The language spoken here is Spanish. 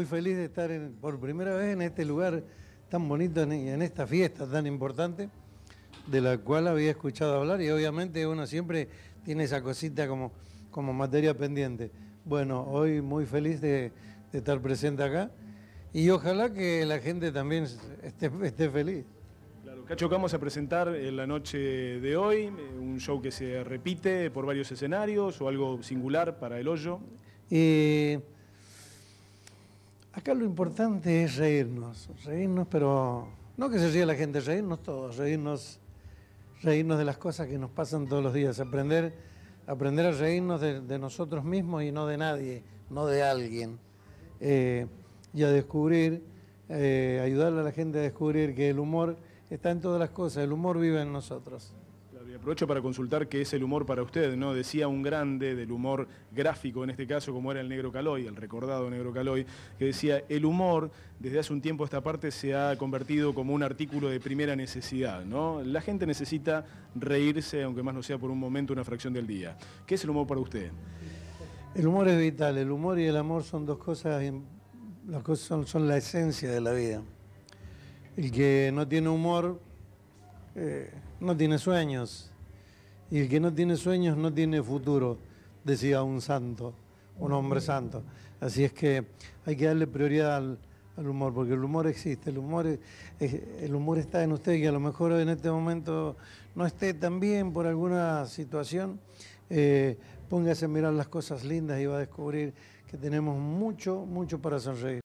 Muy feliz de estar por primera vez en este lugar tan bonito y en esta fiesta tan importante de la cual había escuchado hablar y obviamente uno siempre tiene esa cosita como, como materia pendiente. Bueno, hoy muy feliz de, estar presente acá y ojalá que la gente también esté, esté feliz. Claro, Cacho, que vamos a presentar en la noche de hoy eh, un show que se repite por varios escenarios o algo singular para el hoyo. Eh, Acá lo importante es reírnos, reírnos, pero no que se ría la gente, reírnos todos, reírnos, reírnos de las cosas que nos pasan todos los días, aprender, aprender a reírnos de, nosotros mismos y no de nadie, no de alguien, eh, y a descubrir, eh, ayudarle a la gente a descubrir que el humor está en todas las cosas, el humor vive en nosotros. Aprovecho para consultar qué es el humor para usted, ¿no? Decía un grande del humor gráfico, en este caso, como era el Negro Caloy, el recordado Negro Caloy, que decía, el humor, desde hace un tiempo esta parte, se ha convertido como un artículo de primera necesidad, ¿no? La gente necesita reírse, aunque más no sea por un momento, una fracción del día. ¿Qué es el humor para usted? El humor es vital, el humor y el amor son dos cosas, las cosas son la esencia de la vida. El que no tiene humor eh, no tiene sueños. Y el que no tiene sueños no tiene futuro, decía un santo, un hombre santo. Así es que hay que darle prioridad al, humor, porque el humor existe, el humor, el humor está en usted y a lo mejor en este momento no esté tan bien por alguna situación. Eh, póngase a mirar las cosas lindas y va a descubrir que tenemos mucho, mucho para sonreír.